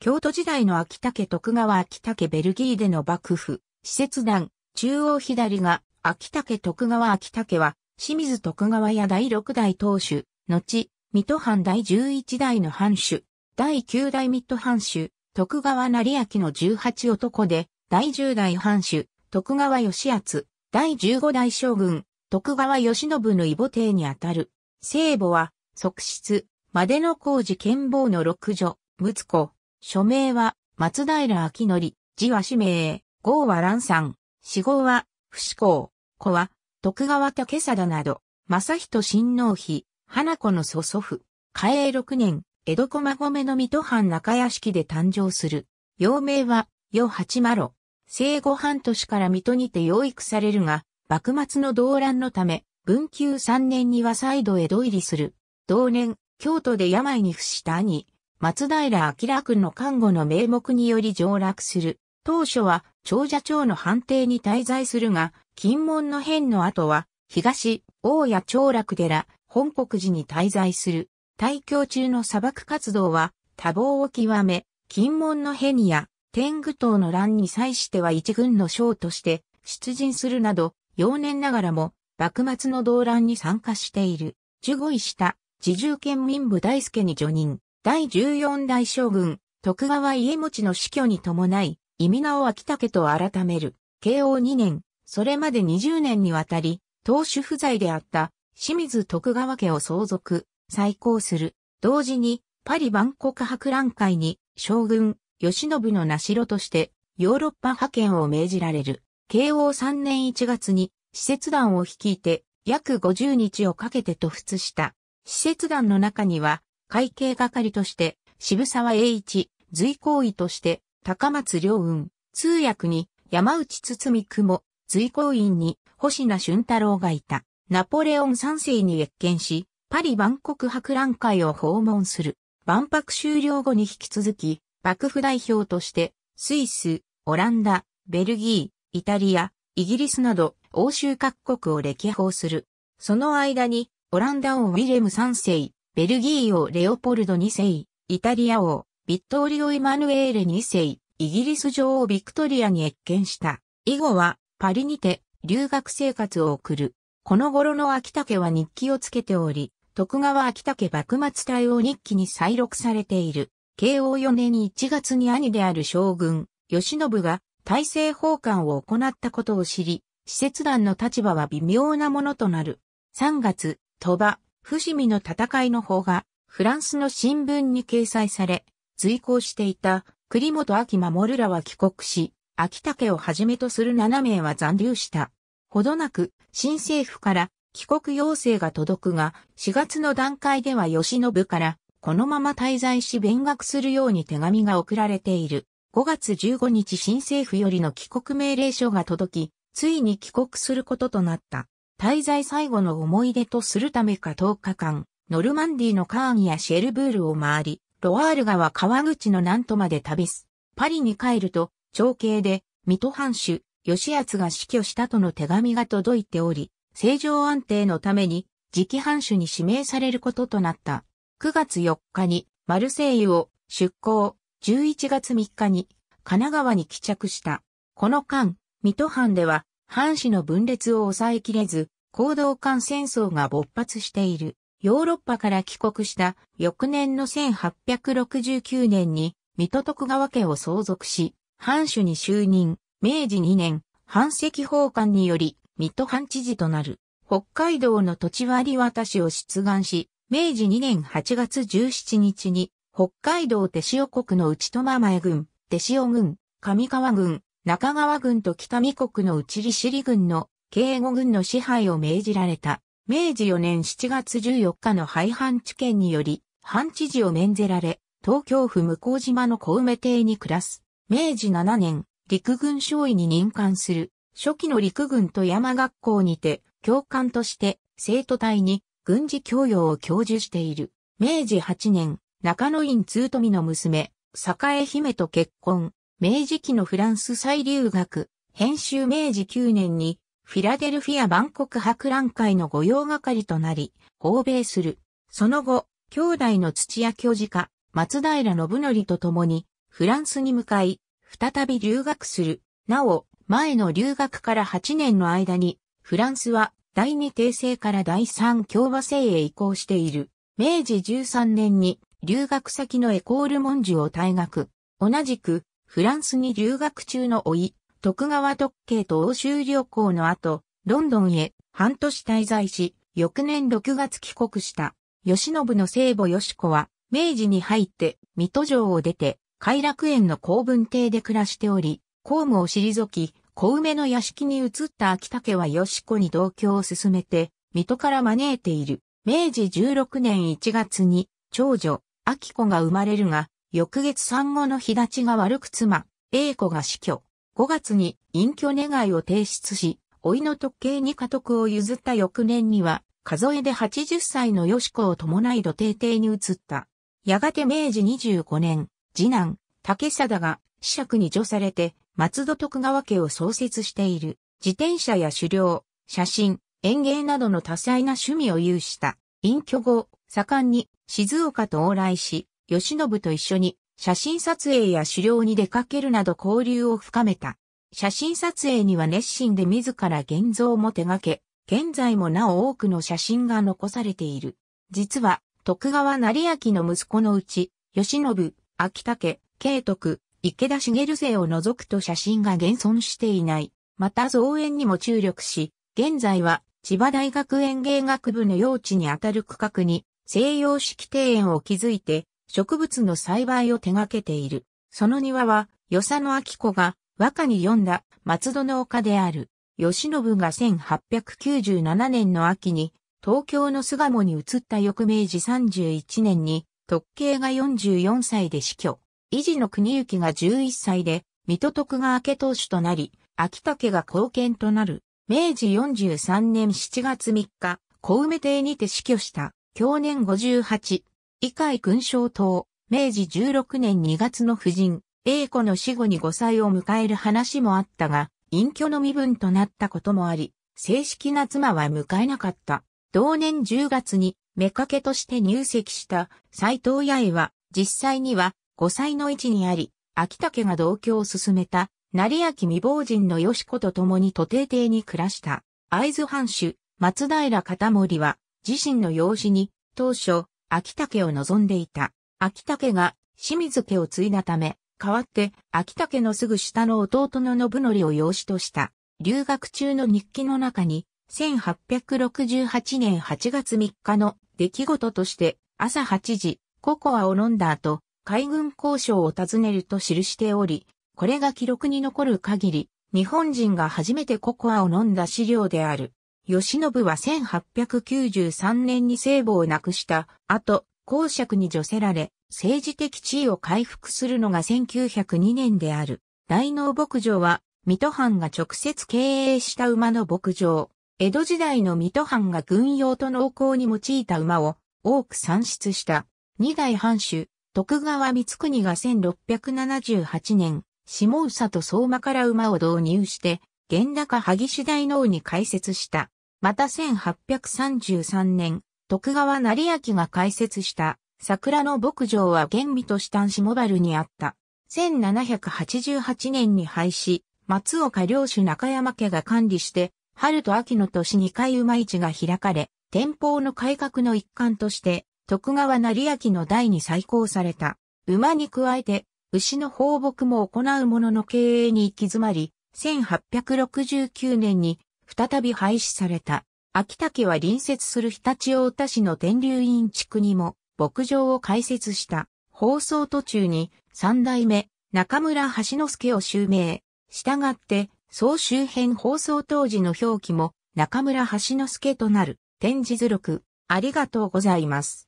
京都時代の秋武徳川秋武ベルギーでの幕府、使節団、中央左が、秋武徳川秋武は、清水徳川や第六代当主、後、水戸藩第十一代の藩主、第九代水戸藩主、徳川成明の十八男で、第十代藩主、徳川義厚、第十五代将軍、徳川義信の異母帝にあたる。聖母は、側室、までの工事剣坊の六女、睦子、署名は、松平明則、字は氏名、号は蘭さん、死号は、不死公、子は、徳川武貞など、正人親王妃、花子の祖祖父、嘉永六年、江戸駒込の水戸藩中屋敷で誕生する。幼名は、与八丸。生後半年から水戸にて養育されるが、幕末の動乱のため、文久三年には再度江戸入りする。同年、京都で病に伏した兄、松平明君の看護の名目により上洛する。当初は長者町の判定に滞在するが、金門の変の後は、東、大谷長楽寺、本国寺に滞在する。退教中の砂漠活動は多忙を極め、金門の変や天狗党の乱に際しては一軍の将として出陣するなど、幼年ながらも幕末の動乱に参加している。受護位した自重県民部大輔に助任。第14代将軍、徳川家持の死去に伴い、意味名を秋武と改める、慶応2年、それまで20年にわたり、当主不在であった清水徳川家を相続、再興する。同時に、パリ万国博覧会に将軍、吉信の名城としてヨーロッパ派遣を命じられる。慶応3年1月に施設団を率いて約50日をかけて突出した。使節団の中には会計係として、渋沢栄一、随行医として、高松良雲、通訳に、山内堤雲、随行員に、星名俊太郎がいた。ナポレオン三世に謁見し、パリ万国博覧会を訪問する。万博終了後に引き続き、幕府代表として、スイス、オランダ、ベルギー、イタリア、イギリスなど、欧州各国を歴訪する。その間に、オランダ王ウィレム三世、ベルギー王レオポルド2世、イタリア王、ビットーリオ・イマヌエーレ2世、イギリス女王ビクトリアに越見した。以後は、パリにて、留学生活を送る。この頃の秋竹は日記をつけており、徳川秋竹幕末対応日記に再録されている。慶応4年1月に兄である将軍、吉信が大政奉還を行ったことを知り、使節団の立場は微妙なものとなる。3月、鳥羽、伏見の戦いの方が、フランスの新聞に掲載され、随行していた栗本秋守らは帰国し、秋竹をはじめとする7名は残留した。ほどなく、新政府から帰国要請が届くが、4月の段階では吉信から、このまま滞在し勉学するように手紙が送られている。5月15日新政府よりの帰国命令書が届き、ついに帰国することとなった。滞在最後の思い出とするためか10日間、ノルマンディのカーンやシェルブールを回り、ロワール川川口の南都まで旅す。パリに帰ると、長兄で、水戸藩主、吉厚が死去したとの手紙が届いており、正常安定のために、次期藩主に指名されることとなった。9月4日に、マルセイユを出港、11月3日に、神奈川に帰着した。この間、水戸藩では、藩士の分裂を抑えきれず、行動間戦争が勃発している。ヨーロッパから帰国した翌年の1869年に、水戸徳川家を相続し、藩主に就任、明治2年、藩籍奉還により、水戸藩知事となる。北海道の土地割り渡しを出願し、明治2年8月17日に、北海道手塩国の内戸前郡、手塩郡、上川郡、中川軍と北見国の内利尻軍の警護軍の支配を命じられた。明治4年7月14日の廃藩置県により、藩知事を免ぜられ、東京府向島の小梅邸に暮らす。明治7年、陸軍少尉に任官する。初期の陸軍と山学校にて、教官として生徒隊に軍事教養を教授している。明治8年、中野院通富の娘、栄姫と結婚。明治期のフランス再留学、編集明治9年に、フィラデルフィア万国博覧会の御用係となり、訪米する。その後、兄弟の土屋教授家、松平信則と共に、フランスに向かい、再び留学する。なお、前の留学から8年の間に、フランスは第二帝政から第三共和制へ移行している。明治13年に留学先のエコール文字を退学。同じくフランスに留学中のい、徳川特慶と欧州旅行の後、ロンドンへ半年滞在し、翌年6月帰国した。吉信の聖母吉子は、明治に入って、水戸城を出て、偕楽園の公文邸で暮らしており、公務を退き、小梅の屋敷に移った秋竹は吉子に同居を進めて、水戸から招いている。明治16年1月に、長女、秋子が生まれるが、翌月産後の日立が悪く妻、英子が死去。5月に隠居願いを提出し、老いの特計に家督を譲った翌年には、数えで80歳の吉子を伴い土定邸に移った。やがて明治25年、次男、竹貞が、子爵に除されて、松戸徳川家を創設している。自転車や狩猟、写真、園芸などの多彩な趣味を有した。隠居後、盛んに静岡と往来し、吉信と一緒に写真撮影や狩猟に出かけるなど交流を深めた。写真撮影には熱心で自ら現像も手掛け、現在もなお多くの写真が残されている。実は、徳川成明の息子のうち、吉信、秋武、慶徳、池田茂勢を除くと写真が現存していない。また造園にも注力し、現在は千葉大学園芸学部の用地にあたる区画に西洋式庭園を築いて植物の栽培を手掛けている。その庭は、与謝野明子が和歌に読んだ松戸の丘である。吉信が1897年の秋に東京の巣鴨に移った翌明治31年に特計が44歳で死去。維持の国行が11歳で水戸徳明け当主となり、秋竹が後見となる。明治43年7月3日、小梅邸にて死去した。去年58。以海勲章等、明治16年2月の夫人、英子の死後に5歳を迎える話もあったが、隠居の身分となったこともあり、正式な妻は迎えなかった。同年10月に、目掛けとして入籍した斎藤八重は、実際には5歳の位置にあり、秋竹が同居を進めた、成明未亡人の吉子と共に都弟邸に暮らした。会津藩主、松平片森は、自身の養子に、当初、秋竹を望んでいた。秋竹が清水家を継いだため、代わって秋竹のすぐ下の弟の信則を養子とした。留学中の日記の中に、1868年8月3日の出来事として、朝8時、ココアを飲んだ後、海軍交渉を訪ねると記しており、これが記録に残る限り、日本人が初めてココアを飲んだ資料である。吉信は1893年に聖母を亡くした後、公爵に除せられ、政治的地位を回復するのが1902年である。大脳牧場は、水戸藩が直接経営した馬の牧場。江戸時代の水戸藩が軍用と農耕に用いた馬を多く産出した。二代藩主、徳川光国が1678年、下総と相馬から馬を導入して、現高萩市大脳に開設した。また1833年、徳川成明が開設した桜の牧場は厳美としたん下原にあった。1788年に廃止、松岡領主中山家が管理して、春と秋の年2回馬市が開かれ、天保の改革の一環として、徳川成明の代に再興された。馬に加えて、牛の放牧も行うものの経営に行き詰まり、1869年に再び廃止された。秋竹は隣接する日立大田市の天竜院地区にも牧場を開設した。放送途中に三代目中村橋之助を襲名。したがって、総周辺放送当時の表記も中村橋之助となる。展示図録、ありがとうございます。